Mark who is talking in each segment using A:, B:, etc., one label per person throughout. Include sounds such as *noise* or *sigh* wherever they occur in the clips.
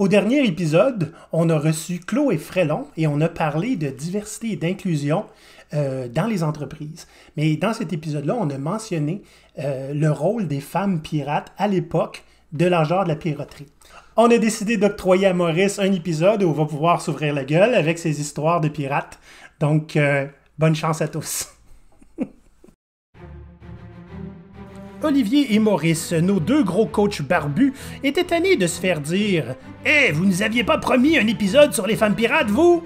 A: Au dernier épisode, on a reçu et Frélon et on a parlé de diversité et d'inclusion euh, dans les entreprises. Mais dans cet épisode-là, on a mentionné euh, le rôle des femmes pirates à l'époque de l'enjeu de la piraterie. On a décidé d'octroyer à Maurice un épisode où on va pouvoir s'ouvrir la gueule avec ses histoires de pirates. Donc, euh, bonne chance à tous. Olivier et Maurice, nos deux gros coachs barbus, étaient tannés de se faire dire Eh, vous nous aviez pas promis un épisode sur les femmes pirates, vous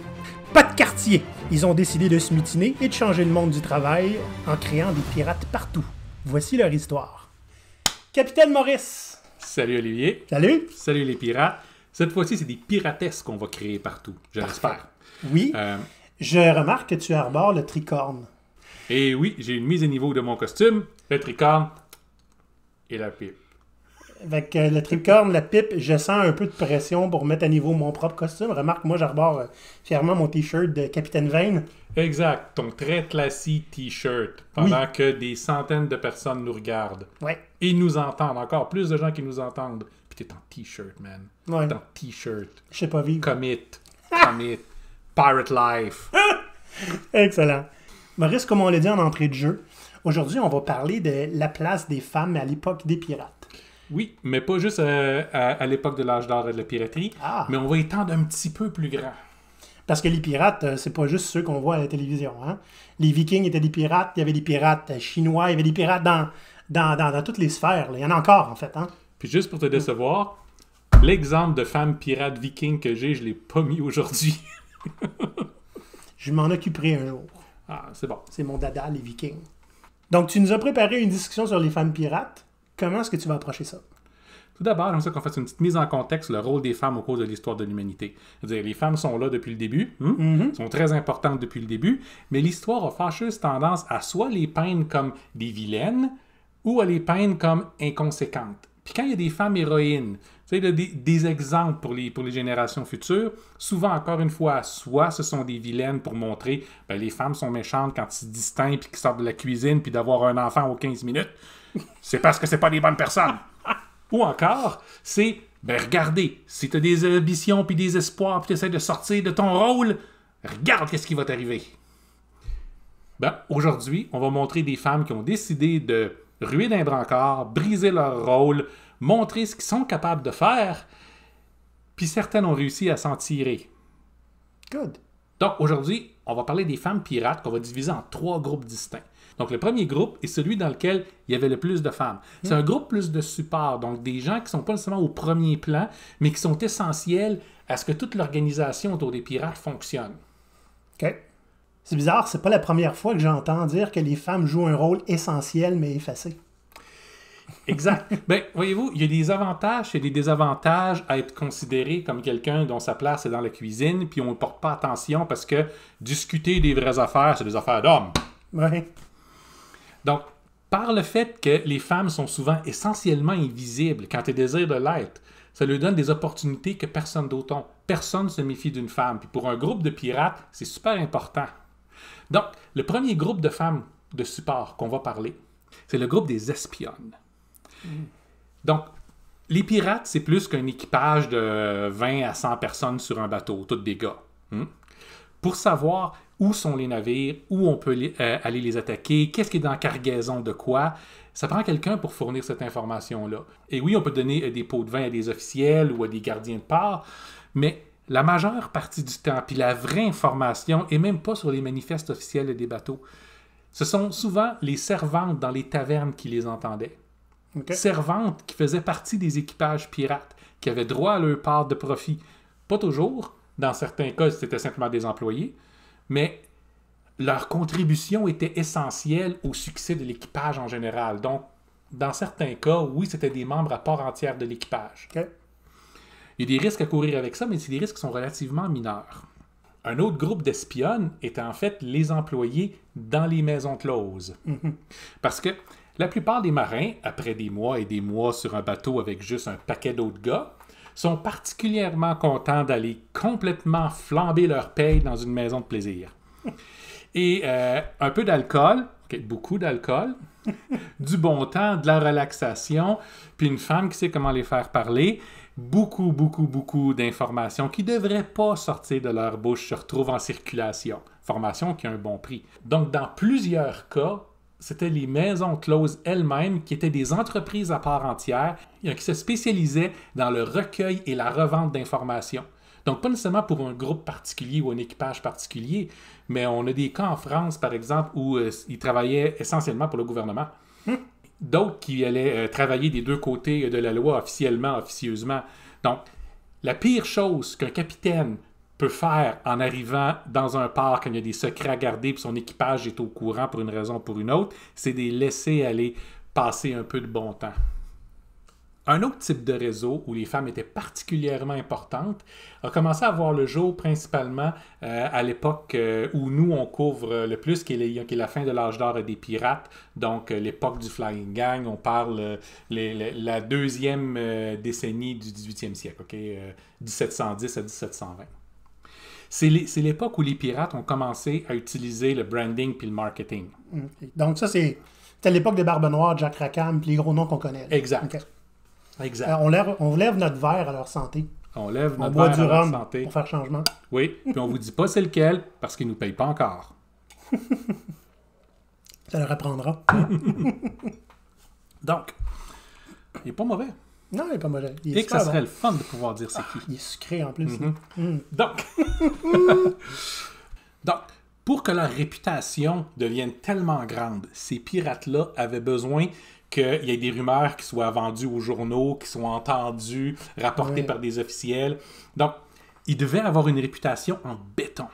A: Pas de quartier Ils ont décidé de se mutiner et de changer le monde du travail en créant des pirates partout.
B: Voici leur histoire.
A: Capitaine Maurice
B: Salut Olivier Salut Salut les pirates Cette fois-ci, c'est des piratesses qu'on va créer partout, je l'espère. Oui. Euh, je
A: remarque que tu arbores le tricorne.
B: Eh oui, j'ai une mise à niveau de mon costume. Le tricorne, et la pipe.
A: Avec le euh, le tricorne, la pipe, je sens un peu de pression pour mettre à niveau mon propre costume. Remarque, moi, j'arbore euh, fièrement mon t-shirt de Capitaine
B: Vane. Exact, ton très classique t-shirt, pendant que des centaines de personnes nous regardent. Oui. Et nous entendent, encore plus de gens qui nous entendent. Puis t'es en t-shirt, man. T'es en t-shirt. Je sais pas vivre. Commit, commit, pirate life.
A: *laughs* Excellent. Maurice, comme on l'a dit en entrée de jeu, Aujourd'hui, on va parler de la place des femmes à l'époque des pirates.
B: Oui, mais pas juste euh, à, l'époque de l'âge d'or et de la piraterie, ah. mais on va étendre un petit peu plus grand.
A: Parce que les pirates, euh, c'est pas juste ceux qu'on voit à la télévision. Hein. Les vikings étaient des pirates, il y avait des pirates chinois, il y avait des pirates dans, dans, toutes les sphères. Il y en a encore, en fait. Hein.
B: Puis juste pour te décevoir, l'exemple de femme pirate viking que j'ai, je l'ai pas mis aujourd'hui. *laughs* je
A: m'en occuperai un jour. Ah, c'est bon. C'est mon dada, les vikings. Donc, tu nous as préparé une discussion sur les femmes pirates. Comment est-ce que tu vas approcher ça?
B: Tout d'abord, j'aimerais qu'on fasse une petite mise en contexte le rôle des femmes au cours de l'histoire de l'humanité. Les femmes sont là depuis le début, hein, mhm. sont très importantes depuis le début, mais l'histoire a fâcheuse tendance à soit les peindre comme des vilaines ou à les peindre comme inconséquentes. Puis quand il y a des femmes héroïnes, tu sais, des, exemples pour les, pour les générations futures. Souvent, encore une fois, soit ce sont des vilaines pour montrer ben, les femmes sont méchantes quand ils se distinguent puis qu'ils sortent de la cuisine puis d'avoir un enfant aux 15 minutes. C'est parce que c'est pas des bonnes personnes. Ou encore, c'est ben regardez, si tu as des ambitions puis des espoirs puis tu de sortir de ton rôle, regarde qu'est-ce qui va t'arriver. Ben, aujourd'hui, on va montrer des femmes qui ont décidé de ruer d'un brancard, briser leur rôle, montrer ce qu'ils sont capables de faire, puis certaines ont réussi à s'en tirer. Good. Donc aujourd'hui, on va parler des femmes pirates qu'on va diviser en trois groupes distincts. Donc le premier groupe est celui dans lequel il y avait le plus de femmes. C'est hmm. un groupe plus de support, donc des gens qui ne sont pas nécessairement au premier plan, mais qui sont essentiels à ce que toute l'organisation autour des pirates fonctionne.
A: OK. C'est bizarre, c'est pas la première fois que j'entends dire que les femmes jouent un rôle essentiel mais effacé.
B: Exact. *laughs* ben, voyez-vous, il y a des avantages et des désavantages à être considéré comme quelqu'un dont sa place est dans la cuisine, puis on ne porte pas attention parce que discuter des vraies affaires, c'est des affaires d'hommes. Ouais. Donc, par le fait que les femmes sont souvent essentiellement invisibles quand elles désirent de l'être, ça leur donne des opportunités que personne d'autre Personne ne se méfie d'une femme. Puis pour un groupe de pirates, c'est super important. Donc, le premier groupe de femmes de support qu'on va parler, c'est le groupe des espionnes. Mhm. Donc, les pirates, c'est plus qu'un équipage de 20 à 100 personnes sur un bateau, toutes des gars. Hmm? Pour savoir où sont les navires, où on peut euh, aller les attaquer, qu'est-ce qui est dans la cargaison de quoi, ça prend quelqu'un pour fournir cette information-là. Et oui, on peut donner euh, des pots de vin à des officiels ou à des gardiens de port, mais la majeure partie du temps, puis la vraie information, et même pas sur les manifestes officiels des bateaux. Ce sont souvent les servantes dans les tavernes qui les entendaient servantes qui faisaient partie des équipages pirates, qui avaient droit à leur part de profit. Pas toujours, dans certains cas, c'était simplement des employés, mais leur contribution était essentielle au succès de l'équipage en général. Donc, dans certains cas, oui, c'était des membres à part entière de l'équipage. Il y a des risques à courir avec ça, mais c'est des risques qui sont relativement mineurs. Un autre groupe d'espionnes était en fait les employés dans les maisons closes. Mhm. Parce que la plupart des marins, après des mois et des mois sur un bateau avec juste un paquet d'autres gars, sont particulièrement contents d'aller complètement flamber leur paye dans une maison de plaisir. Et euh, un peu d'alcool, beaucoup d'alcool, *laughs* du bon temps, de la relaxation, puis une femme qui sait comment les faire parler, beaucoup, beaucoup, beaucoup d'informations qui ne devraient pas sortir de leur bouche se retrouvent en circulation. Formation qui a un bon prix. Donc, dans plusieurs cas, c'était les maisons closes elles-mêmes qui étaient des entreprises à part entière qui se spécialisaient dans le recueil et la revente d'informations. Donc, pas nécessairement pour un groupe particulier ou un équipage particulier, mais on a des cas en France, par exemple, où euh, ils travaillaient essentiellement pour le gouvernement. D'autres qui allaient euh, travailler des deux côtés de la loi officiellement, officieusement. Donc, la pire chose qu'un capitaine peut faire en arrivant dans un parc, quand il y a des secrets à garder, puis son équipage est au courant pour une raison ou pour une autre, c'est de laisser aller passer un peu de bon temps. Un autre type de réseau où les femmes étaient particulièrement importantes a commencé à voir le jour principalement euh, à l'époque euh, où nous on couvre le plus, qui est, qui la fin de l'âge d'or des pirates, donc euh, l'époque du Flying Gang. On parle les, la deuxième décennie du 18e siècle, okay? 1710 à 1720. C'est l'époque où les pirates ont commencé à utiliser le branding puis le marketing.
A: Donc, ça, c'est à l'époque des Barbes Noires, Jack Rackham, puis les gros noms qu'on connaît.
B: Exact. exact. Euh,
A: on, lève, lève notre verre à leur santé.
B: On lève notre Pour faire changement. Oui, puis on vous dit pas c'est lequel parce qu'ils nous payent pas encore. *laughs*
A: ça leur apprendra. *laughs*
B: Donc, il n'est pas mauvais. Non, il est pas mauvais. Il que ça serait le fun de pouvoir dire c'est qui. Ah, il est sucré en plus. Mm-hmm. Mm. Donc, *laughs* donc, pour que leur réputation devienne tellement grande, ces pirates-là avaient besoin qu'il y ait des rumeurs qui soient vendues aux journaux, qui soient entendues, rapportées par des officiels. Donc, ils devaient avoir une réputation en béton.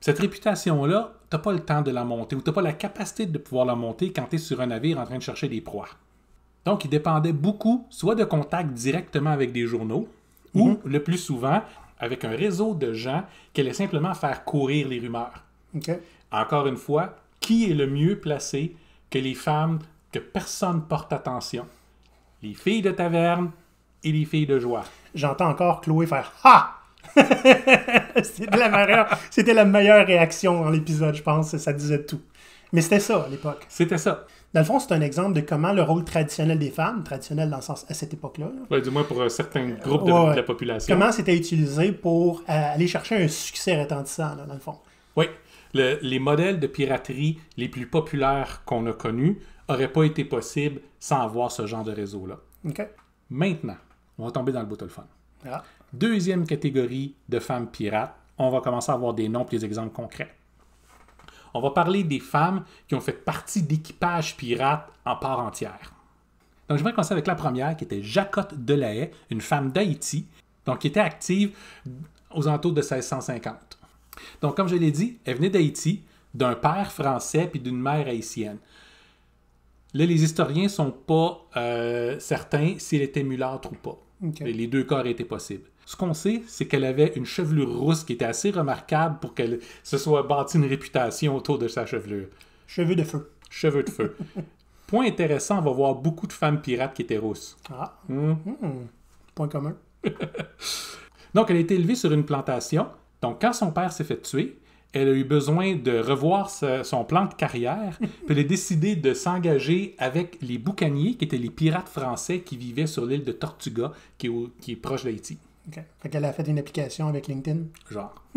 B: Cette réputation-là, tu n'as pas le temps de la monter ou tu n'as pas la capacité de pouvoir la monter quand tu es sur un navire en train de chercher des proies. Donc, il dépendait beaucoup soit de contacts directement avec des journaux, ou mhm. le plus souvent avec un réseau de gens qui allaient simplement faire courir les rumeurs. Encore une fois, qui est le mieux placé que les femmes que personne porte attention? Les filles de taverne et les filles de joie. J'entends
A: encore Chloé faire Ha! *laughs* C'était la, meilleure... la meilleure réaction dans l'épisode, je pense, ça disait tout. Mais c'était ça à l'époque. C'était ça. Dans le fond, c'est un exemple de comment le rôle traditionnel des femmes, traditionnel dans le sens à cette époque-là,
B: du moins pour un euh, certain euh, groupe de, la population, comment c'était
A: utilisé pour euh, aller chercher un succès retentissant, dans le fond.
B: Oui. les modèles de piraterie les plus populaires qu'on a connus n'auraient pas été possibles sans avoir ce genre de réseau-là. OK. Maintenant, on va tomber dans le bout de fun. Ah. Deuxième catégorie de femmes pirates, on va commencer à avoir des noms et des exemples concrets on va parler des femmes qui ont fait partie d'équipages pirates en part entière. Donc, je vais commencer avec la première, qui était Jacotte Delahaye, une femme d'Haïti, donc qui était active aux entours de 1650. Donc, comme je l'ai dit, elle venait d'Haïti, d'un père français puis d'une mère haïtienne. Là, les historiens sont pas euh, certains s'il était mulâtre ou pas. Les deux cas étaient possibles. Ce qu'on sait, c'est qu'elle avait une chevelure rousse qui était assez remarquable pour qu'elle se soit bâtie une réputation autour de sa chevelure. Cheveux de feu. Cheveux de feu. *laughs* Point intéressant, on va voir beaucoup de femmes pirates qui étaient rousses. Ah. Hmm.
A: Hmm. Point commun. *laughs*
B: Donc, elle a été élevée sur une plantation. Donc, quand son père s'est fait tuer, elle a eu besoin de revoir son plan de carrière, *laughs* puis elle a décidé de s'engager avec les boucaniers, qui étaient les pirates français qui vivaient sur l'île de Tortuga, qui qui est proche d'Haïti.
A: OK. Fait qu'elle a fait une application avec LinkedIn.
B: Genre. *laughs*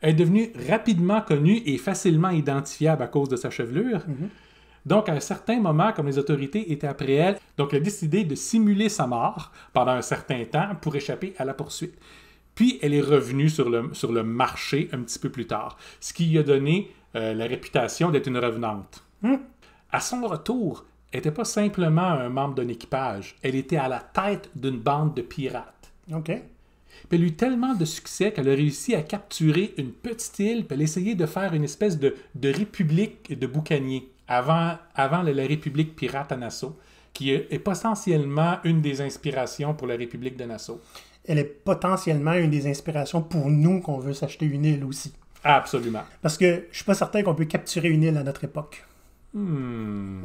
B: elle est devenue rapidement connue et facilement identifiable à cause de sa chevelure. Mhm. Donc, à un certain moment, comme les autorités étaient après elle, donc elle a décidé de simuler sa mort pendant un certain temps pour échapper à la poursuite. Puis, elle est revenue sur le, sur le marché un petit peu plus tard, ce qui lui a donné euh, la réputation d'être une revenante. Hmm. À son retour, elle n'était pas simplement un membre d'un équipage, elle était à la tête d'une bande de pirates. OK. elle eut tellement de succès qu'elle a réussi à capturer une petite île, puis elle essayait de faire une espèce de, république de boucaniers avant, avant la, république pirate à Nassau, qui est potentiellement une des inspirations pour la république de Nassau.
A: Elle est potentiellement une des inspirations pour nous qu'on veut s'acheter une île aussi. Absolument. Parce que je suis pas certain qu'on peut capturer une île à notre époque.
B: Hmm.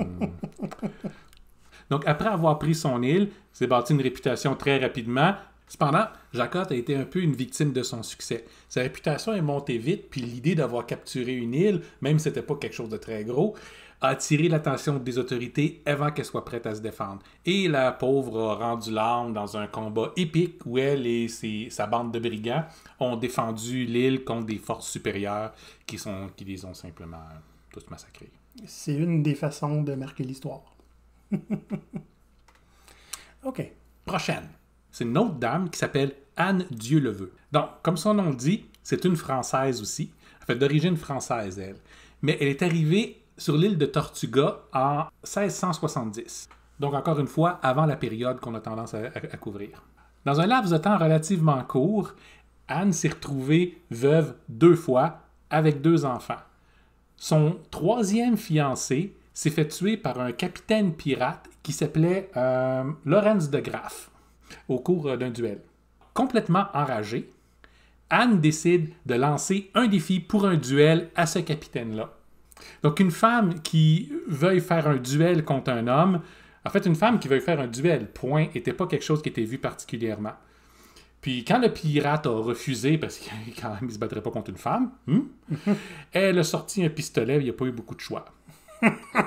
B: Donc, après avoir pris son île, s'est bâti une réputation très rapidement. Cependant, Jacotte a été un peu une victime de son succès. Sa réputation est montée vite, puis l'idée d'avoir capturé une île, même si c'était pas quelque chose de très gros, a attiré l'attention des autorités avant qu'elle soit prête à se défendre. Et la pauvre a rendu l'arme dans un combat épique où elle et ses, sa bande de brigands ont défendu l'île contre des forces supérieures qui, sont, qui les ont simplement tous massacrés.
A: C'est une des façons de marquer l'histoire. *laughs* OK.
B: Prochaine. C'est une autre dame qui s'appelle Anne Dieu Donc, comme son nom le dit, c'est une Française aussi. Elle fait, d'origine française, elle. Mais elle est arrivée sur l'île de Tortuga en 1670. Donc, encore une fois, avant la période qu'on a tendance à couvrir. Dans un laps de temps relativement court, Anne s'est retrouvée veuve deux fois avec deux enfants. Son troisième fiancé s'est fait tuer par un capitaine pirate qui s'appelait euh, de Graff au cours euh, d'un duel. Complètement enragée, Anne décide de lancer un défi pour un duel à ce capitaine-là. Donc une femme qui veuille faire un duel contre un homme, en fait une femme qui veuille faire un duel, point, n'était pas quelque chose qui était vu particulièrement. Puis quand le pirate a refusé, parce qu'il *laughs* quand se battrait pas contre une femme, hmm, *laughs* elle a sorti un pistolet, il n'y a pas eu beaucoup de choix.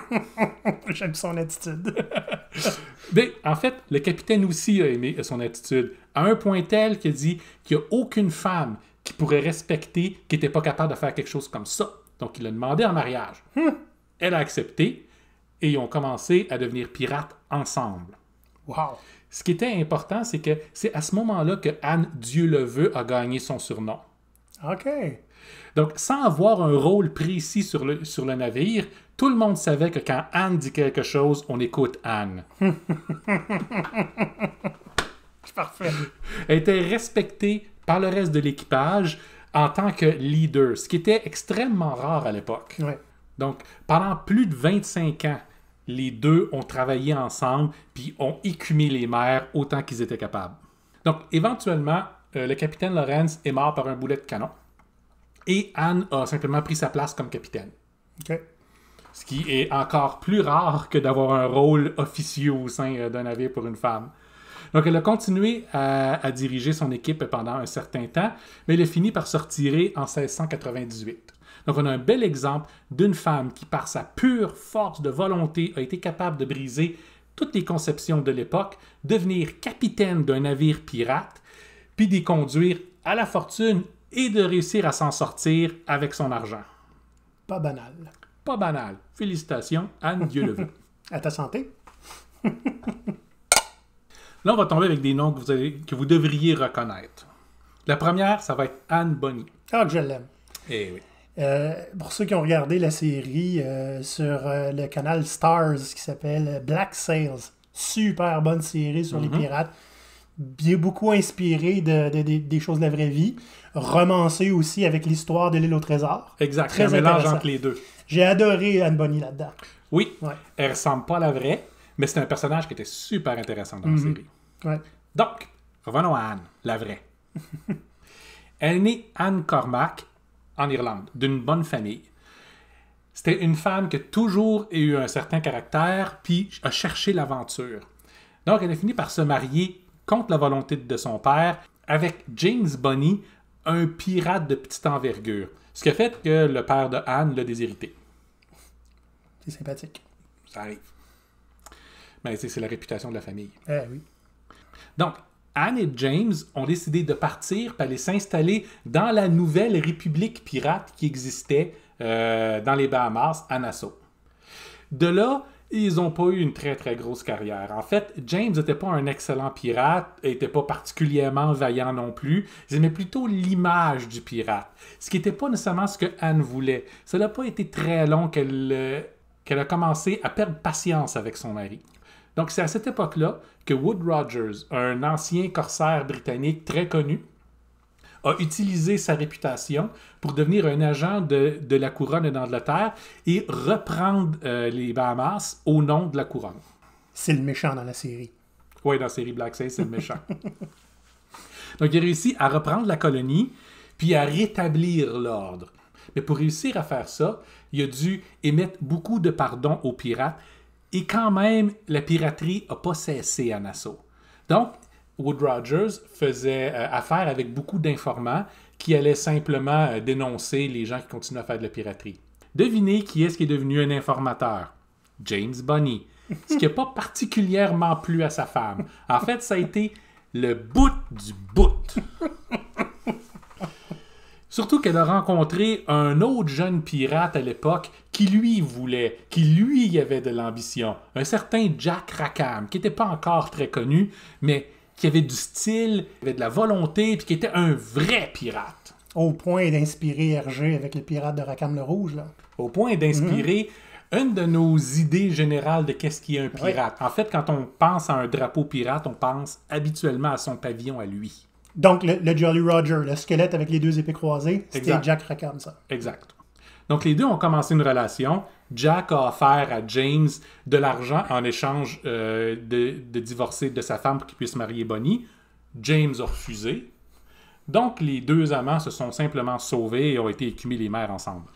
A: *laughs* J'aime son attitude.
B: Mais en fait, le capitaine aussi a aimé euh, son attitude, à un point tel qu'il dit qu'il n'y a aucune femme qui pourrait respecter, qui n'était pas capable de faire quelque chose comme ça. Donc il l'a demandé en mariage. Hmm. Elle a accepté et ils ont commencé à devenir pirates ensemble. Wow. Ce qui était important, c'est que c'est à ce moment-là que Anne Dieu le veut a gagné son surnom. OK. Donc, sans avoir un rôle précis sur le, sur le navire, tout le monde savait que quand Anne dit quelque chose, on écoute Anne. *laughs* Parfait. Elle était respectée par le reste de l'équipage en tant que leader, ce qui était extrêmement rare à l'époque. Donc, pendant plus de 25 ans, les deux ont travaillé ensemble puis ont écumé les mers autant qu'ils étaient capables. Donc, éventuellement, euh, le capitaine Lorenz est mort par un boulet de canon et Anne a simplement pris sa place comme capitaine. Ce qui est encore plus rare que d'avoir un rôle officieux au sein euh, d'un navire pour une femme. Donc, elle a continué à, à, diriger son équipe pendant un certain temps, mais elle a fini par se retirer en 1698. Donc, on a un bel exemple d'une femme qui, par sa pure force de volonté, a été capable de briser toutes les conceptions de l'époque, devenir capitaine d'un navire pirate, puis d'y conduire à la fortune et de réussir à s'en sortir avec son argent. Pas banal. Pas banal. Félicitations, Anne Dieu le veut.
A: *laughs* à ta santé. *laughs* Là,
B: on va tomber avec des noms que vous, avez, que vous devriez reconnaître. La première, ça va être Anne Bonny. Ah, je l'aime. Eh oui.
A: Euh, pour ceux qui ont regardé la série euh, sur euh, le canal Stars qui s'appelle Black Sails, super bonne série sur les mhm. pirates, bien beaucoup inspirée de, des choses de la vraie vie, romancée aussi avec l'histoire de l'île au trésor. Exact, Très mélange entre les deux. J'ai adoré Anne Bonny là-dedans.
B: Oui, elle ressemble pas à la vraie, mais c'est un personnage qui était super intéressant dans la mhm.
A: série.
B: Donc, revenons à Anne, la vraie. *laughs* elle est Anne Cormac en Irlande, d'une bonne famille. C'était une femme qui a toujours eu un certain caractère, puis a cherché l'aventure. Donc, elle a fini par se marier contre la volonté de son père avec James Bonney, un pirate de petite envergure. Ce qui a fait que le père de Anne l'a déshérité. C'est sympathique. Ça arrive. Mais c'est la réputation de la famille. Eh oui. Donc, Anne et James ont décidé de partir pour aller s'installer dans la nouvelle république pirate qui existait euh, dans les Bahamas, à Nassau. De là, ils n'ont pas eu une très très grosse carrière. En fait, James n'était pas un excellent pirate, n'était pas particulièrement vaillant non plus. Ils aimaient plutôt l'image du pirate, ce qui n'était pas nécessairement ce que Anne voulait. Cela n'a pas été très long euh, qu'elle a commencé à perdre patience avec son mari. Donc, c'est à cette époque-là que Wood Rogers, un ancien corsaire britannique très connu, a utilisé sa réputation pour devenir un agent de, la couronne d'Angleterre et reprendre euh, les Bahamas au nom de la couronne. C'est le méchant dans la série. Oui, dans la série Black Saint, c'est le méchant. *laughs* Donc, il a réussi à reprendre la colonie puis à rétablir l'ordre. Mais pour réussir à faire ça, il a dû émettre beaucoup de pardons aux pirates et quand même, la piraterie n'a pas cessé à Nassau. Donc, Wood Rogers faisait euh, affaire avec beaucoup d'informants qui allaient simplement euh, dénoncer les gens qui continuent à faire de la piraterie. Devinez qui est-ce qui est devenu un informateur? James Bunny. Ce qui n'a pas particulièrement plu à sa femme. En fait, ça a été le bout du bout. Surtout qu'elle a rencontré un autre jeune pirate à l'époque qui lui voulait, qui lui avait de l'ambition. Un certain Jack Rackham, qui n'était pas encore très connu, mais qui avait du style, qui avait de la volonté, puis qui était un vrai pirate.
A: Au point d'inspirer Hergé avec les pirates de Rackham le Rouge,
B: Au point d'inspirer une de nos idées générales de qu'est-ce qui est un pirate. En fait, quand on pense à un drapeau pirate, on pense habituellement à son pavillon à lui.
A: Donc, le, Jolly Roger, le squelette avec les deux épées croisées, c'était Jack Rackham,
B: ça. Exact. Donc, les deux ont commencé une relation. Jack a offert à James de l'argent en échange euh, de, de, divorcer de sa femme pour qu'il puisse marier Bonnie. James a refusé. Donc, les deux amants se sont simplement sauvés et ont été écumés les mers ensemble.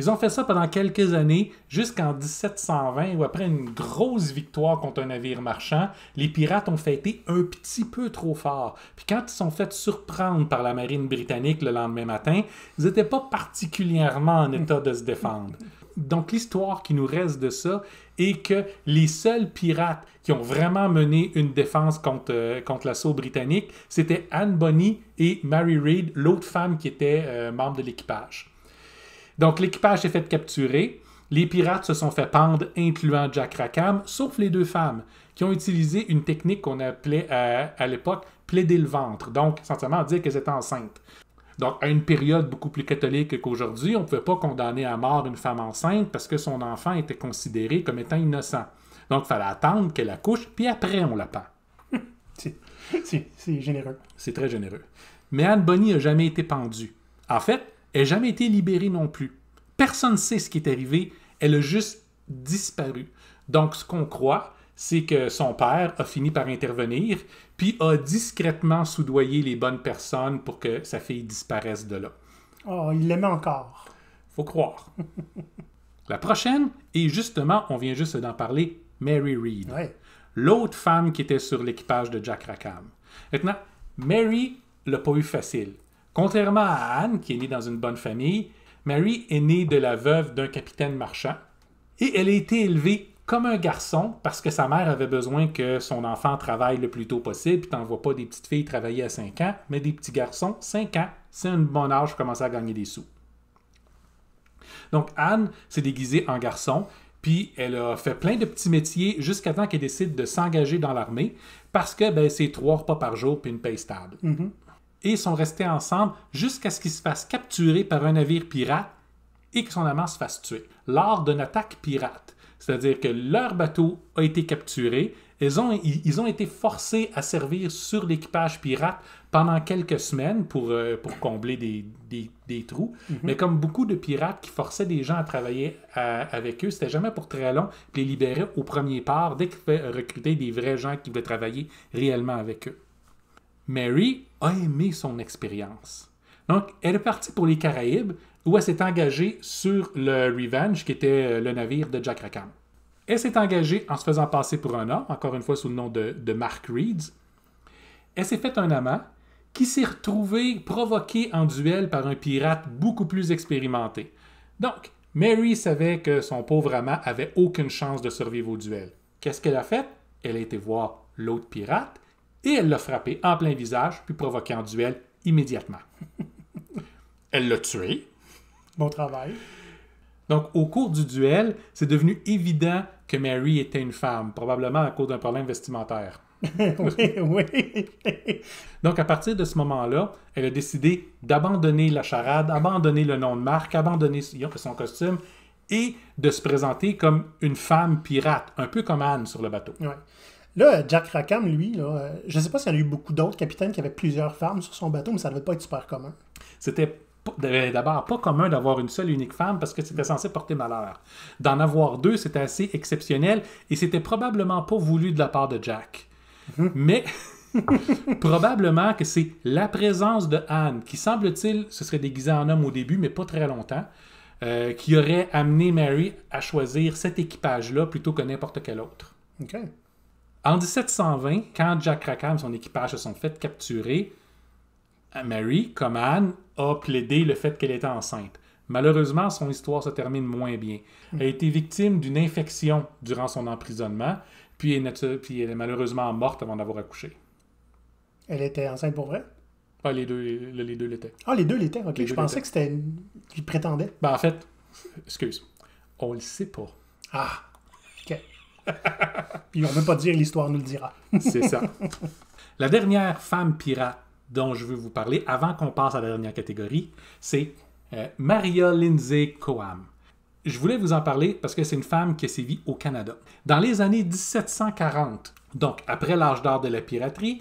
B: Ils ont fait ça pendant quelques années, jusqu'en 1720, où après une grosse victoire contre un navire marchand, les pirates ont fêté un petit peu trop fort. Puis quand ils sont fait surprendre par la marine britannique le lendemain matin, ils n'étaient pas particulièrement en état de se défendre. Donc l'histoire qui nous reste de ça est que les seuls pirates qui ont vraiment mené une défense contre, euh, contre l'assaut britannique, c'était Anne Bonny et Mary Reid, l'autre femme qui était euh, membre de l'équipage. Donc l'équipage est fait capturer. Les pirates se sont fait pendre, incluant Jack Rackham, sauf les deux femmes, qui ont utilisé une technique qu'on appelait euh, à l'époque plaider le ventre, donc essentiellement dire qu'elles étaient enceintes. Donc, à une période beaucoup plus catholique qu'aujourd'hui, on ne pouvait pas condamner à mort une femme enceinte parce que son enfant était considéré comme étant innocent. Donc, il fallait attendre qu'elle accouche, puis après, on la pend. *laughs* c'est généreux. C'est très généreux. Mais Anne Bonny n'a jamais été pendue. En fait, elle jamais été libérée non plus. Personne ne sait ce qui est arrivé. Elle a juste disparu. Donc, ce qu'on croit, c'est que son père a fini par intervenir, puis a discrètement soudoyé les bonnes personnes pour que sa fille disparaisse de là.
A: Oh, il l'aimait encore. Faut croire.
B: La prochaine, et justement, on vient juste d'en parler, Mary Reed. L'autre femme qui était sur l'équipage de Jack Rackham. Maintenant, Mary l'a pas eu facile. Contrairement à Anne, qui est née dans une bonne famille, Mary est née de la veuve d'un capitaine marchand et elle a été élevée comme un garçon parce que sa mère avait besoin que son enfant travaille le plus tôt possible. Puis vois pas des petites filles travailler à 5 ans, mais des petits garçons, 5 ans, c'est un bon âge pour commencer à gagner des sous. Donc Anne s'est déguisée en garçon, puis elle a fait plein de petits métiers jusqu'à temps qu'elle décide de s'engager dans l'armée parce que ben, c'est trois pas par jour puis une paye stable. Mm-hmm et sont restés ensemble jusqu'à ce qu'ils se fassent capturer par un navire pirate et que son amant se fasse tuer lors d'une attaque pirate. C'est-à-dire que leur bateau a été capturé, ils ont, ils ont été forcés à servir sur l'équipage pirate pendant quelques semaines pour, euh, combler des, trous. Mhm. Mais comme beaucoup de pirates qui forçaient des gens à travailler avec eux, c'était jamais pour très long, puis les libéraient au premier part dès qu'ils recrutaient des vrais gens qui voulaient travailler réellement avec eux. Mary a aimé son expérience. Donc, elle est partie pour les Caraïbes, où elle s'est engagée sur le Revenge, qui était euh, le navire de Jack Rackham. Elle s'est engagée en se faisant passer pour un homme, encore une fois sous le nom de, Mark Reeds. Elle s'est faite un amant qui s'est retrouvé provoqué en duel par un pirate beaucoup plus expérimenté. Donc, Mary savait que son pauvre amant avait aucune chance de survivre au duel. Qu'est-ce qu'elle a fait? Elle a été voir l'autre pirate et elle l'a frappé en plein visage, puis provoqué un duel immédiatement. *laughs* elle l'a tué. Bon travail. Donc, au cours du duel, c'est devenu évident que Mary était une femme, probablement à cause d'un problème vestimentaire.
A: *laughs* oui, oui.
B: *laughs* Donc, à partir de ce moment-là, elle a décidé d'abandonner la charade, abandonner le nom de marque, abandonner son costume et de se présenter comme une femme pirate, un peu comme Anne sur le bateau.
A: Là, Jack Rackham, lui, euh, je ne sais pas s'il y a eu beaucoup d'autres capitaines qui avaient plusieurs femmes sur son bateau, mais ça ne devait pas être super commun.
B: C'était ben, d'abord pas commun d'avoir une seule unique femme parce que c'était censé porter malheur. D'en avoir deux, c'était assez exceptionnel et c'était probablement pas voulu de la part de Jack. Mhm. Mais *laughs* probablement que c'est la présence de Anne, qui semble-t-il se serait déguisée en homme au début, mais pas très longtemps, euh, qui aurait amené Mary à choisir cet équipage-là plutôt que n'importe quel autre. OK. En 1720, quand Jack Rackham et son équipage se sont fait capturer, Mary, comme Anne, a plaidé le fait qu'elle était enceinte. Malheureusement, son histoire se termine moins bien. Elle a hmm. été victime d'une infection durant son emprisonnement, puis elle, est, malheureusement morte avant d'avoir accouché.
A: Elle était enceinte pour vrai?
B: Ah, les deux les deux l'étaient. Ah, les
A: deux l'étaient, ok. je pensais que c'était. prétendait. Ben,
B: en fait, excuse. On le sait pas. Ah!
A: Puis on ne veut pas dire, l'histoire nous le dira. *laughs* C'est ça.
B: La dernière femme pirate dont je veux vous parler, avant qu'on passe à la dernière catégorie, c'est euh, Maria Lindsay Coam. Je voulais vous en parler parce que c'est une femme qui a sévi au Canada. Dans les années 1740, donc après l'âge d'or de la piraterie,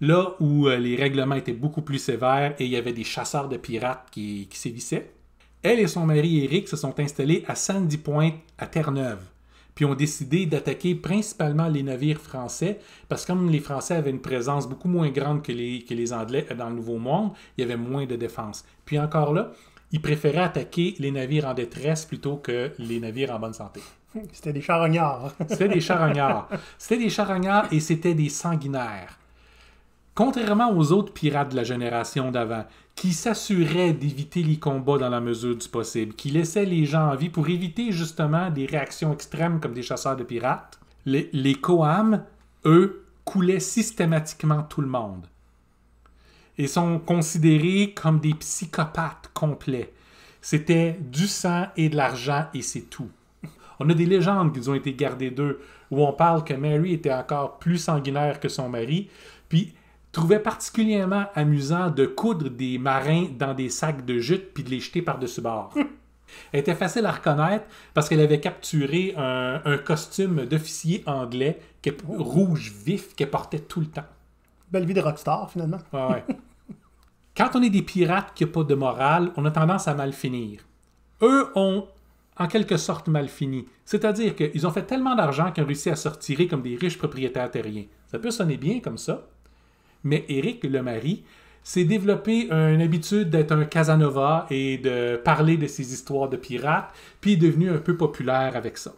B: là où euh, les règlements étaient beaucoup plus sévères et il y avait des chasseurs de pirates qui, qui sévissaient, elle et son mari Eric se sont installés à Sandy Point, à Terre-Neuve. Ils ont décidé d'attaquer principalement les navires français, parce que comme les Français avaient une présence beaucoup moins grande que les, que les Anglais dans le Nouveau Monde, il y avait moins de défense. Puis encore là, ils préféraient attaquer les navires en détresse plutôt que les navires en bonne santé. *laughs* C'était des charognards.
A: Hein. c'était des charognards.
B: C'était des charognards et c'était des sanguinaires. Contrairement aux autres pirates de la génération d'avant, qui s'assurait d'éviter les combats dans la mesure du possible, qui laissait les gens en vie pour éviter justement des réactions extrêmes comme des chasseurs de pirates. Les, les Coam, eux, coulaient systématiquement tout le monde et sont considérés comme des psychopathes complets. C'était du sang et de l'argent et c'est tout. On a des légendes qui ont été gardées d'eux, où on parle que Mary était encore plus sanguinaire que son mari, puis trouvait particulièrement amusant de coudre des marins dans des sacs de jute puis de les jeter par-dessus bord. Hum. Elle était facile à reconnaître parce qu'elle avait capturé un, costume d'officier anglais rouge vif qu'elle portait tout le temps. Belle vie de
A: rockstar, finalement.
B: ouais. *laughs* Quand on est des pirates qui n'ont pas de morale, on a tendance à mal finir. Eux ont, en quelque sorte, mal fini. C'est-à-dire qu'ils ont fait tellement d'argent qu'ils ont réussi à se retirer comme des riches propriétaires terriens. Ça peut sonner bien comme ça, mais Eric, le mari, s'est développé une habitude d'être un Casanova et de parler de ses histoires de pirates, puis est devenu un peu populaire avec ça.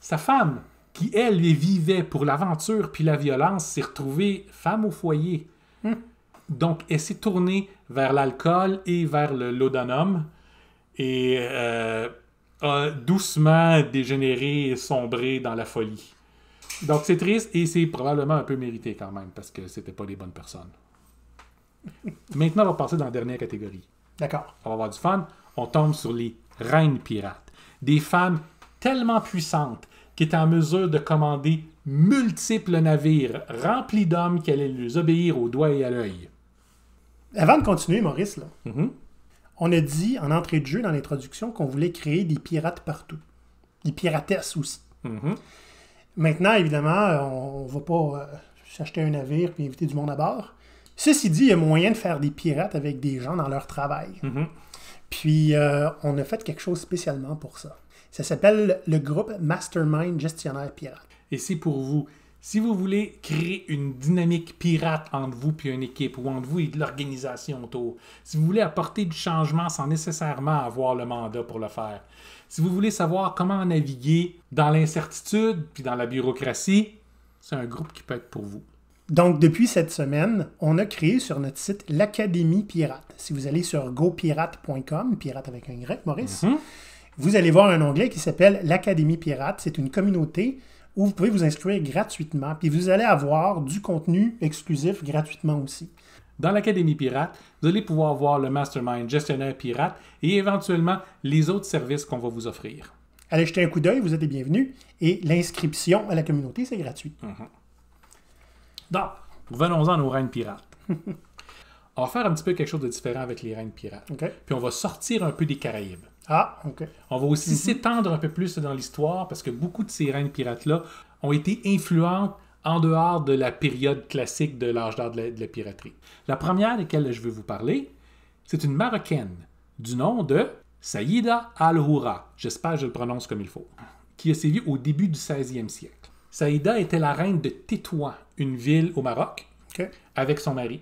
B: Sa femme, qui elle vivait pour l'aventure puis la violence, s'est retrouvée femme au foyer. Hmm. Donc, elle s'est tournée vers l'alcool et vers le laudanum et euh, a doucement dégénéré et sombré dans la folie. Donc c'est triste et c'est probablement un peu mérité quand même parce que c'était pas les bonnes personnes. Maintenant, on va passer dans la dernière catégorie. D'accord. On va avoir du fun. On tombe sur les reines pirates. Des femmes tellement puissantes qui étaient en mesure de commander multiples navires remplis d'hommes qui allaient les obéir au doigt et à l'œil. Avant de continuer, Maurice, là, mm-hmm. on a dit
A: en entrée de jeu dans l'introduction qu'on voulait créer des pirates partout. Des piratesses aussi. Mm-hmm. Maintenant, évidemment, euh, on ne va pas euh, s'acheter un navire puis inviter du monde à bord. Ceci dit, il y a moyen de faire des pirates avec des gens dans leur travail. Mhm. Puis, euh, on a fait quelque chose spécialement pour ça. Ça s'appelle le groupe Mastermind Gestionnaire Pirate.
B: Et c'est pour vous si vous voulez créer une dynamique pirate entre vous et une équipe ou entre vous et de l'organisation autour, si vous voulez apporter du changement sans nécessairement avoir le mandat pour le faire, si vous voulez savoir comment naviguer dans l'incertitude puis dans la bureaucratie, c'est un groupe qui peut être pour vous.
A: Donc, depuis cette semaine, on a créé sur notre site l'Académie Pirate. Si vous allez sur gopirate.com, pirate avec un Y, Maurice, mhm. vous allez voir un onglet qui s'appelle l'Académie Pirate. C'est une communauté où vous pouvez vous inscrire gratuitement. Puis vous allez avoir du contenu exclusif gratuitement aussi.
B: Dans l'Académie Pirate, vous allez pouvoir voir le Mastermind gestionnaire pirate et éventuellement les autres services qu'on va vous offrir.
A: Allez jeter un coup d'œil, vous êtes les bienvenus. Et l'inscription à la communauté, c'est gratuit.
B: Donc, mhm. venons-en aux reines pirates. *laughs* on va faire un petit peu quelque chose de différent avec les reines pirates. Puis on va sortir un peu des Caraïbes. Ah, OK. On va aussi mhm. s'étendre un peu plus dans l'histoire parce que beaucoup de ces reines pirates-là ont été influentes en dehors de la période classique de l'âge d'or de, la piraterie. La première desquelles je veux vous parler, c'est une Marocaine du nom de Saïda al-Houra. J'espère que je le prononce comme il faut. Qui a sévi au début du 16e siècle. Saïda était la reine de Tétouan, une ville au Maroc, avec son mari.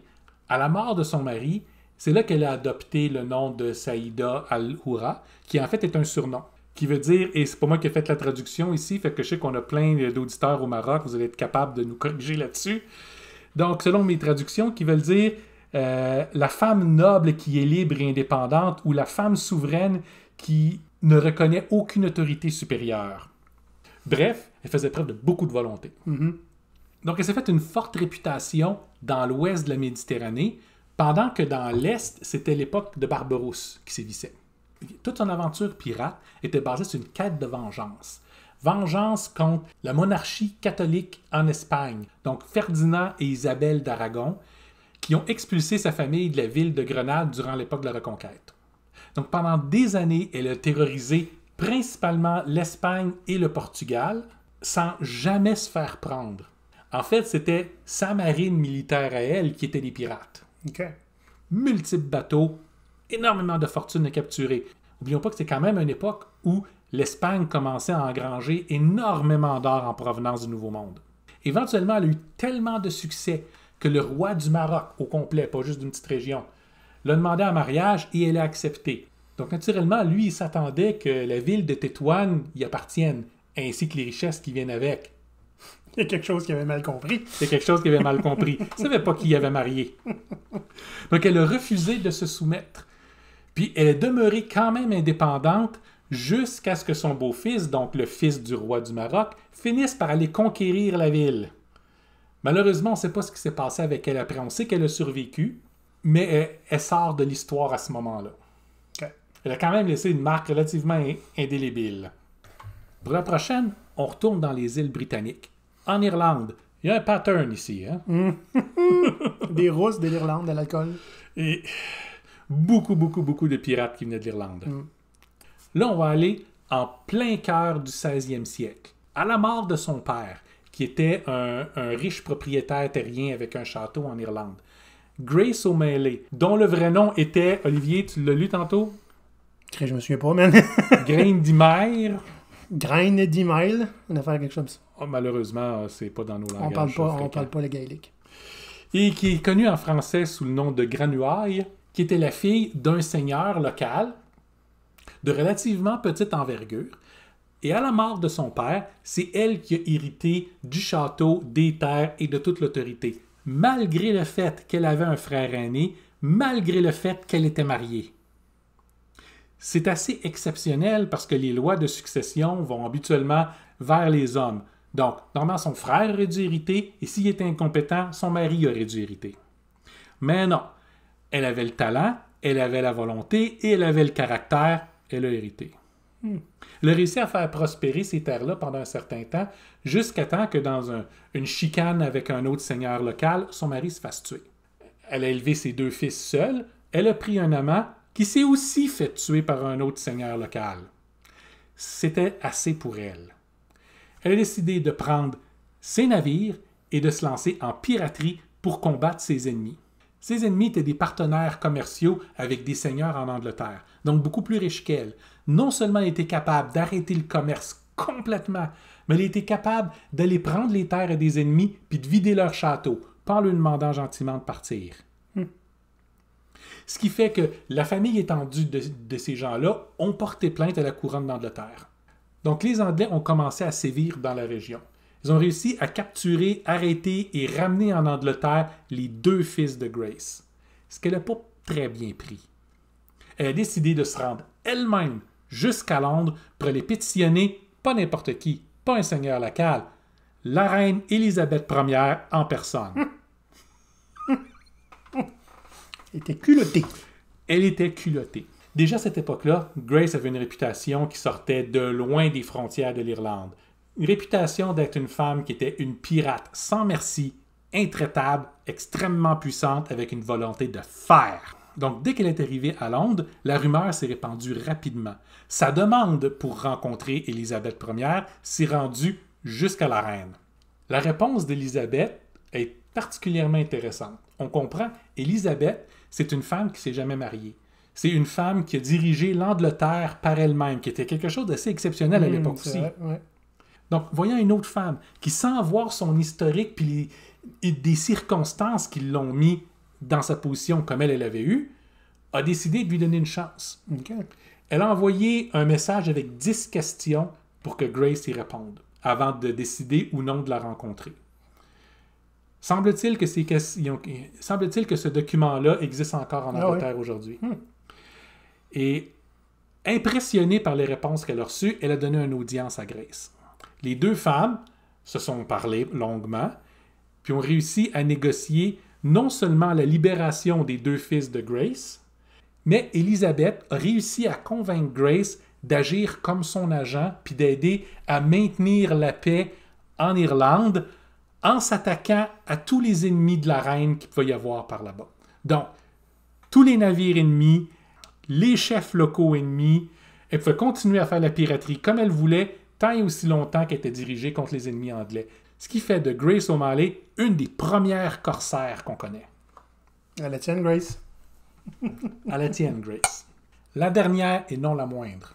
B: À la mort de son mari, c'est là qu'elle a adopté le nom de Saïda Al-Houra, qui en fait est un surnom qui veut dire, et c'est pas moi qui ai fait la traduction ici, fait que je sais qu'on a plein d'auditeurs au Maroc, vous allez être capable de nous corriger là-dessus. Donc, selon mes traductions, qui veulent dire euh, la femme noble qui est libre et indépendante ou la femme souveraine qui ne reconnaît aucune autorité supérieure. Bref, elle faisait preuve de beaucoup de volonté. Mm-hmm. Donc, elle s'est faite une forte réputation dans l'ouest de la Méditerranée, pendant que dans l'Est, c'était l'époque de Barbarousse qui sévissait. Toute son aventure pirate était basée sur une quête de vengeance. Vengeance contre la monarchie catholique en Espagne, donc Ferdinand et Isabelle d'Aragon, qui ont expulsé sa famille de la ville de Grenade durant l'époque de la Reconquête. Donc pendant des années, elle a terrorisé principalement l'Espagne et le Portugal sans jamais se faire prendre. En fait, c'était sa marine militaire à elle qui était des pirates. OK. Multiples bateaux, énormément de fortunes à capturer. N'oublions pas que c'est quand même une époque où l'Espagne commençait à engranger énormément d'or en provenance du Nouveau Monde. Éventuellement, elle a eu tellement de succès que le roi du Maroc au complet, pas juste d'une petite région, l'a demandé en mariage et elle a accepté. Donc naturellement, lui, il s'attendait que la ville de Tétouane y appartienne, ainsi que les richesses qui viennent avec. *laughs* Il y a quelque chose qui avait mal compris. a quelque chose qui avait mal compris. Il ne savait pas qui avait marié. Donc, elle a refusé de se soumettre. Puis, elle est demeurée quand même indépendante jusqu'à ce que son beau-fils, donc le fils du roi du Maroc, finisse par aller conquérir la ville. Malheureusement, on ne sait pas ce qui s'est passé avec elle après. On sait qu'elle a survécu, mais elle, sort de l'histoire à ce moment-là. Elle a quand même laissé une marque relativement indélébile. Pour la prochaine, on retourne dans les îles britanniques en Irlande. Il y a un pattern ici. Hein? Mm. *laughs* des Russes de l'Irlande de l'alcool. Et beaucoup, beaucoup, beaucoup de pirates qui venaient de l'Irlande. Mm. Là, on va aller en plein cœur du 16e siècle. À la mort de son père, qui était un, riche propriétaire terrien avec un château en Irlande, Grace O'Malley, dont le vrai nom était, Olivier, tu l'as lu tantôt? Je me souviens pas, man. *laughs* Grain d'Imer. « Graine et une quelque chose ah, malheureusement, euh, c'est pas dans nos langages. Euh, on parle parle pas le gaélique. Et qui est connue en français sous le nom de Granuaille, qui était la fille d'un seigneur local de relativement petite envergure. Et à la mort de son père, c'est elle qui a hérité du château, des terres et de toute l'autorité, malgré le fait qu'elle avait un frère aîné, malgré le fait qu'elle était mariée. C'est assez exceptionnel parce que les lois de succession vont habituellement vers les hommes. Donc, normalement, son frère aurait dû hériter et s'il était incompétent, son mari aurait dû hériter. Mais non, elle avait le talent, elle avait la volonté et elle avait le caractère, elle a hérité. Hmm. Elle a réussi à faire prospérer ces terres-là pendant un certain temps, jusqu'à temps que dans une chicane avec un autre seigneur local, son mari se fasse tuer. Elle a élevé ses deux fils seuls elle a pris un amant qui s'est aussi fait tuer par un autre seigneur local. C'était assez pour elle. Elle a décidé de prendre ses navires et de se lancer en piraterie pour combattre ses ennemis. Ses ennemis étaient des partenaires commerciaux avec des seigneurs en Angleterre, donc beaucoup plus riches qu'elle. Non seulement elle était capable d'arrêter le commerce complètement, mais elle était capable d'aller prendre les terres à des ennemis puis de vider leur château, pas en lui demandant gentiment de partir. Ce qui fait que la famille étendue de, ces gens-là ont porté plainte à la couronne d'Angleterre. Donc les Anglais ont commencé à sévir dans la région. Ils ont réussi à capturer, arrêter et ramener en Angleterre les deux fils de Grace. Ce qu'elle n'a pas très bien pris. Elle a décidé de se rendre elle-même jusqu'à Londres pour les pétitionner pas n'importe qui, pas un seigneur local, la reine Élisabeth Ière en personne. *laughs* était culottée. Elle était culottée. Déjà à cette époque-là, Grace avait une réputation qui sortait de loin des frontières de l'Irlande. Une réputation d'être une femme qui était une pirate sans merci, intraitable, extrêmement puissante, avec une volonté de faire. Donc, dès qu'elle est arrivée à Londres, la rumeur s'est répandue rapidement. Sa demande pour rencontrer Élisabeth Ier s'est rendue jusqu'à la reine. La réponse d'Élisabeth est particulièrement intéressante. On comprend, Élisabeth, c'est une femme qui s'est jamais mariée. C'est une femme qui a dirigé l'Angleterre par elle-même, qui était quelque chose d'assez exceptionnel à hmm, l'époque aussi. Donc, voyons une autre femme qui, sans voir son historique puis des circonstances qui l'ont mis dans sa position comme elle, l'avait eue, a décidé de lui donner une chance. Elle a envoyé un message avec 10 questions pour que Grace y réponde avant de décider ou non de la rencontrer. Semble-t-il que, ces... Semble que ce document-là existe encore en ah Angleterre aujourd'hui. Hmm. Et impressionnée par les réponses qu'elle a reçues, elle a donné une audience à Grace. Les deux femmes se sont parlé longuement, puis ont réussi à négocier non seulement la libération des deux fils de Grace, mais Elisabeth a réussi à convaincre Grace d'agir comme son agent, puis d'aider à maintenir la paix en Irlande en s'attaquant à tous les ennemis de la reine qu'il pouvait y avoir par là-bas. Donc, tous les navires ennemis, les chefs locaux ennemis, elle pouvait continuer à faire la piraterie comme elle voulait, tant et aussi longtemps qu'elle était dirigée contre les ennemis anglais. Ce qui fait de Grace O'Malley une des premières corsaires qu'on connaît. À la tienne, Grace. à la tienne, Grace. La dernière et non la moindre.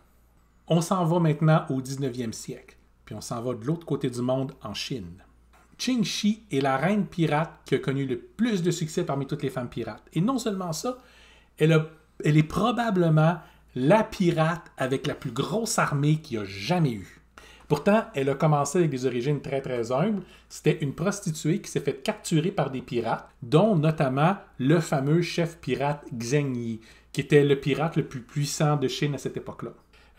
B: On s'en va maintenant au 19e siècle, puis on s'en va de l'autre côté du monde en Chine. Ching Shi est la reine pirate qui a connu le plus de succès parmi toutes les femmes pirates. Et non seulement ça, elle, est probablement la pirate avec la plus grosse armée qu'il a jamais eu. Pourtant, elle a commencé avec des origines très très humbles. C'était une prostituée qui s'est faite capturer par des pirates, dont notamment le fameux chef pirate Xeng Yi, qui était le pirate le plus puissant de Chine à cette époque-là.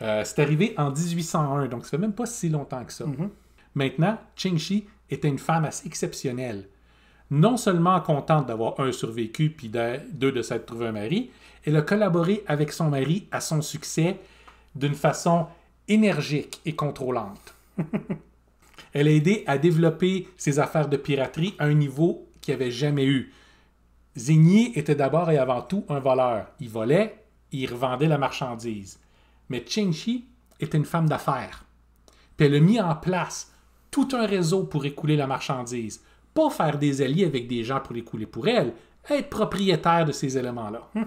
B: Euh, c'est arrivé en 1801, donc ça fait même pas si longtemps que ça. Mm-hmm. Maintenant, Maintenant, était une femme assez exceptionnelle. Non seulement contente d'avoir un survécu puis deux de s'être trouvé un mari, elle a collaboré avec son mari à son succès d'une façon énergique et contrôlante. *laughs* elle a aidé à développer ses affaires de piraterie à un niveau qu'il avait jamais eu. Zigny était d'abord et avant tout un voleur. Il volait, il revendait la marchandise. Mais Chin-Chi était une femme d'affaires. elle a mis en place tout un réseau pour écouler la marchandise, pas faire des alliés avec des gens pour les couler pour elle, être propriétaire de ces éléments-là. Hum.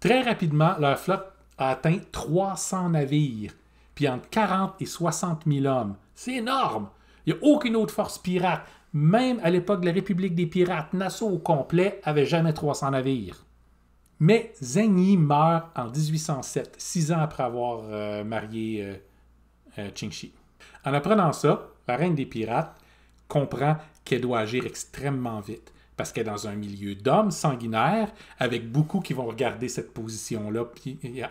B: Très rapidement, leur flotte a atteint 300 navires, puis entre 40 et 60 000 hommes. C'est énorme! Il n'y a aucune autre force pirate. Même à l'époque de la République des pirates, Nassau au complet avait jamais 300 navires. Mais Yi meurt en 1807, six ans après avoir euh, marié Ching euh, euh, en apprenant ça, la reine des pirates comprend qu'elle doit agir extrêmement vite parce qu'elle est dans un milieu d'hommes sanguinaires, avec beaucoup qui vont regarder cette position-là,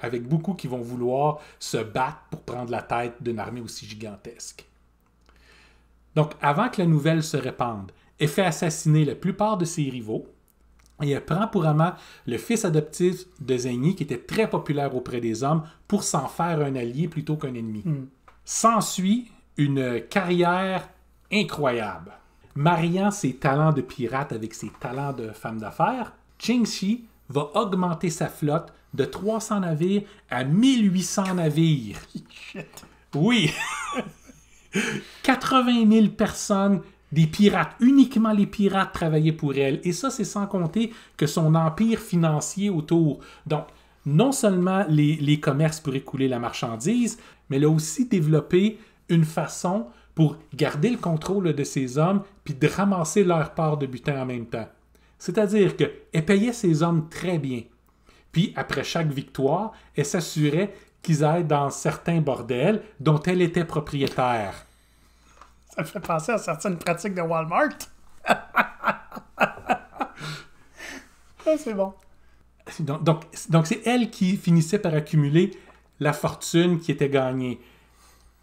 B: avec beaucoup qui vont vouloir se battre pour prendre la tête d'une armée aussi gigantesque. Donc, avant que la nouvelle se répande, elle fait assassiner la plupart de ses rivaux et elle prend pour amant le fils adoptif de Zaini, qui était très populaire auprès des hommes, pour s'en faire un allié plutôt qu'un ennemi. Hmm. S'ensuit une carrière incroyable. Mariant ses talents de pirate avec ses talents de femme d'affaires, Qingxi va augmenter sa flotte de 300 navires à 1800 navires. *laughs* Oui. 80 *laughs* 000 personnes, des pirates, uniquement les pirates travaillaient pour elle. Et ça, c'est sans compter que son empire financier autour. Donc, non seulement les, les commerces pour écouler la marchandise, mais elle a aussi développé une façon pour garder le contrôle de ses hommes puis de ramasser leur part de butin en même temps. C'est-à-dire qu'elle payait ses hommes très bien. Puis, après chaque victoire, elle s'assurait qu'ils aillent dans certains bordels dont elle était propriétaire.
A: Ça me fait penser à certaines pratiques de Walmart. *laughs*
B: c'est bon. Donc, donc, c'est elle qui finissait par accumuler la fortune qui était gagnée.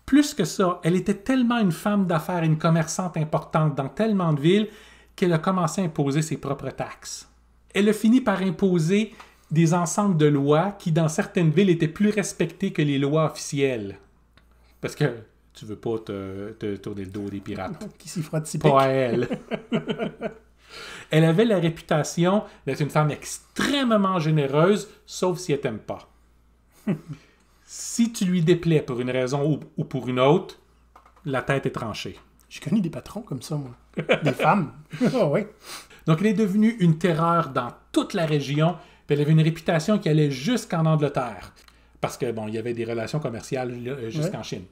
B: Plus que ça, elle était tellement une femme d'affaires et une commerçante importante dans tellement de villes qu'elle a commencé à imposer ses propres taxes. Elle a fini par imposer des ensembles de lois qui, dans certaines villes, étaient plus respectées que les lois officielles. Parce que tu veux pas te, tourner le dos des pirates. *laughs* Qui s'y si Pas à elle. *laughs* elle avait la réputation d'être une femme extrêmement généreuse, sauf si elle t'aime pas. *laughs* Si tu lui déplais pour une raison ou, pour une autre, la tête est tranchée.
A: J'ai connu des patrons comme ça, moi.
B: Des *laughs* femmes. oh, ah oui. Donc, elle est devenue une terreur dans toute la région. elle avait une réputation qui allait jusqu'en Angleterre. Parce que, bon, il y avait des relations commerciales euh, jusqu'en Chine.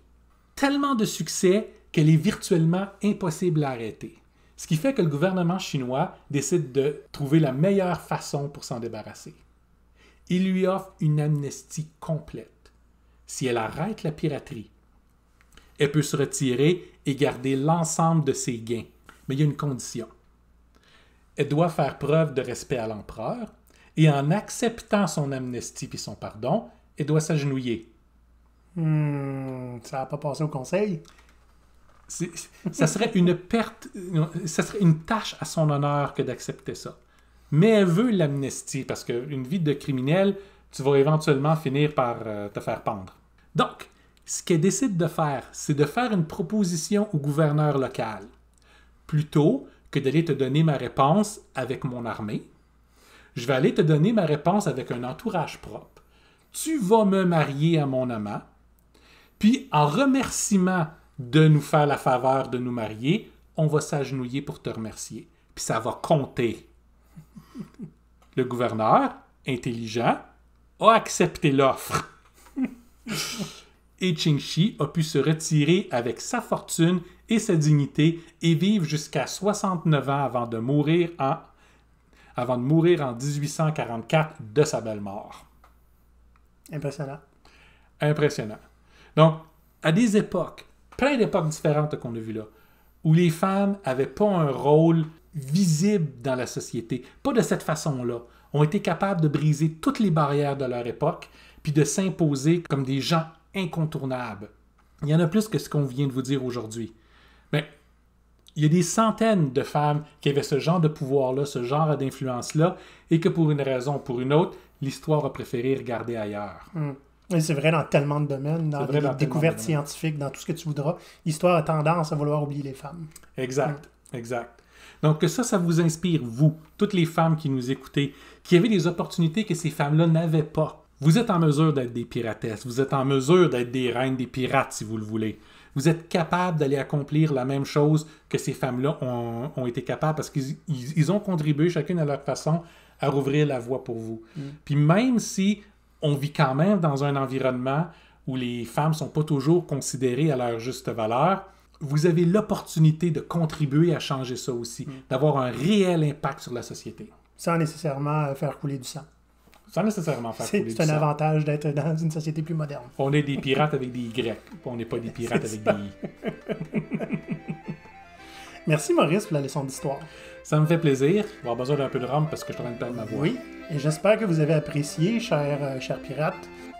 B: Tellement de succès qu'elle est virtuellement impossible à arrêter. Ce qui fait que le gouvernement chinois décide de trouver la meilleure façon pour s'en débarrasser. Il lui offre une amnistie complète si elle arrête la piraterie. Elle peut se retirer et garder l'ensemble de ses gains, mais il y a une condition. Elle doit faire preuve de respect à l'empereur et en acceptant son amnistie puis son pardon, elle doit s'agenouiller. Hmm, ça n'a pas passé au conseil? Ça serait une perte, ça serait une tâche à son honneur que d'accepter ça. Mais elle veut l'amnistie parce qu'une vie de criminel, tu vas éventuellement finir par euh, te faire pendre. Donc, ce qu'elle décide de faire, c'est de faire une proposition au gouverneur local. Plutôt que d'aller te donner ma réponse avec mon armée, je vais aller te donner ma réponse avec un entourage propre. Tu vas me marier à mon amant. Puis, en remerciement de nous faire la faveur de nous marier, on va s'agenouiller pour te remercier. Puis ça va compter. *laughs* Le gouverneur, intelligent, a accepté l'offre. et ching Shi a pu se retirer avec sa fortune et sa dignité et vivre jusqu'à 69 ans avant de mourir en avant de mourir en 1844 de sa belle mort. Impressionnant. Impressionnant. Donc, à des époques, plein d'époques différentes qu'on a vues là, où les femmes n'avaient pas un rôle visible dans la société, pas de cette façon-là ont été capables de briser toutes les barrières de leur époque, puis de s'imposer comme des gens incontournables. Il y en a plus que ce qu'on vient de vous dire aujourd'hui. Mais il y a des centaines de femmes qui avaient ce genre de pouvoir-là, ce genre d'influence-là, et que pour une raison ou pour une autre, l'histoire a préféré regarder ailleurs.
A: Hmm. c'est vrai dans tellement de domaines, dans les découverte découvertes scientifiques, dans tout ce que tu voudras. L'histoire a tendance à vouloir oublier les femmes.
B: Exact, hmm. exact. Donc que ça, ça vous inspire, vous, toutes les femmes qui nous écoutez. Qui y avait des opportunités que ces femmes-là n'avaient pas. Vous êtes en mesure d'être des piratesses, vous êtes en mesure d'être des reines des pirates si vous le voulez. Vous êtes capable d'aller accomplir la même chose que ces femmes-là ont, ont, été capables parce qu'ils ils, ont contribué chacune à leur façon à rouvrir la voie pour vous. Mm. Puis même si on vit quand même dans un environnement où les femmes ne sont pas toujours considérées à leur juste valeur, vous avez l'opportunité de contribuer à changer ça aussi, mm. d'avoir un réel impact sur la société
A: sans nécessairement euh, faire couler du sang. Sans nécessairement faire couler du sang. C'est un avantage d'être dans une société plus moderne. On
B: est des pirates avec des Y. On n'est pas des *laughs* pirates avec des I. *laughs* Merci Maurice pour la leçon d'histoire. Ça me fait plaisir. On va avoir besoin d'un
A: peu de rhum parce que je suis en train de perdre ma voix. Oui, et j'espère que vous avez apprécié, chers euh, cher pirates.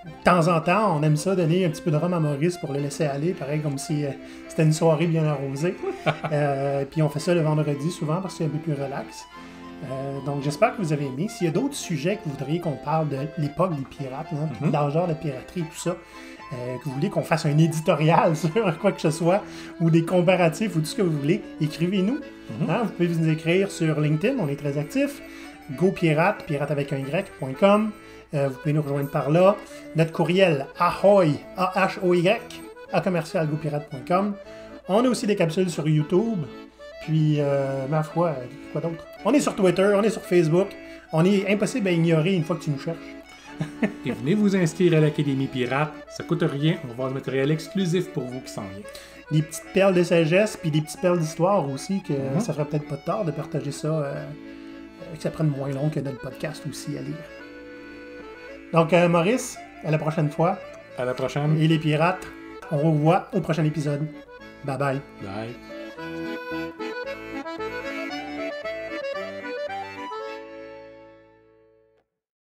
A: De temps en temps, on aime ça donner un petit peu de rhum à Maurice pour le laisser aller, pareil comme si euh, c'était une soirée bien arrosée. *laughs* euh, puis on fait ça le vendredi souvent parce que c'est un peu plus relax. Euh, donc j'espère que vous avez aimé. S'il y a d'autres sujets que vous voudriez qu'on parle de l'époque des pirates, hein, mhm. de la piraterie et tout ça, euh, que vous voulez qu'on fasse un éditorial *laughs* sur quoi que ce soit, ou des comparatifs, ou tout ce que vous voulez, écrivez-nous. Mhm. Hein, vous pouvez nous écrire sur LinkedIn, on est très actifs. GoPirate, pirate avec un Y.com. Euh, vous pouvez nous rejoindre par là. Notre courriel, ahoy, A-H-O-Y, à commercialgopirate.com. On a aussi des capsules sur YouTube, puis, euh, ma foi, euh, quoi d'autre? On est sur Twitter, on est sur Facebook. On est impossible à ignorer une fois que tu nous cherches.
B: *laughs* Et venez vous inscrire à l'Académie Pirate. Ça coûte rien. On va avoir du matériel exclusif pour vous qui s'en vient. Des petites
A: perles de sagesse, puis des petites perles d'histoire aussi, que mhm. ça ferait peut-être pas tard de partager ça, euh, que ça prenne moins long que notre podcast aussi à lire. Donc, Maurice, à la prochaine fois. À la prochaine. Et les pirates, on revoit au prochain épisode. Bye bye.
B: Bye.